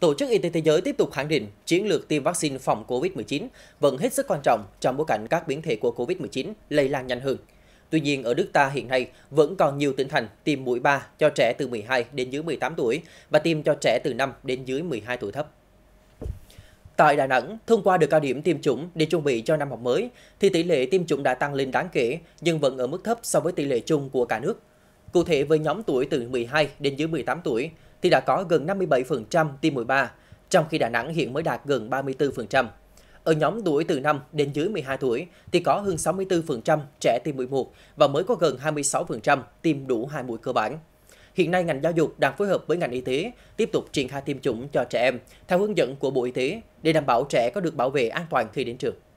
Tổ chức Y tế Thế giới tiếp tục khẳng định chiến lược tiêm vaccine phòng COVID-19 vẫn hết sức quan trọng trong bối cảnh các biến thể của COVID-19 lây lan nhanh hơn. Tuy nhiên, ở nước ta hiện nay vẫn còn nhiều tỉnh thành tiêm mũi 3 cho trẻ từ 12 đến dưới 18 tuổi và tiêm cho trẻ từ 5 đến dưới 12 tuổi thấp. Tại Đà Nẵng, thông qua được cao điểm tiêm chủng để chuẩn bị cho năm học mới, thì tỷ lệ tiêm chủng đã tăng lên đáng kể, nhưng vẫn ở mức thấp so với tỷ lệ chung của cả nước. Cụ thể với nhóm tuổi từ 12 đến dưới 18 tuổi thì đã có gần 57% tiêm mũi 3, trong khi Đà Nẵng hiện mới đạt gần 34%. Ở nhóm tuổi từ 5 đến dưới 12 tuổi thì có hơn 64% trẻ tiêm mũi 1 và mới có gần 26% tiêm đủ hai mũi cơ bản. Hiện nay ngành giáo dục đang phối hợp với ngành y tế tiếp tục triển khai tiêm chủng cho trẻ em theo hướng dẫn của Bộ Y tế để đảm bảo trẻ có được bảo vệ an toàn khi đến trường.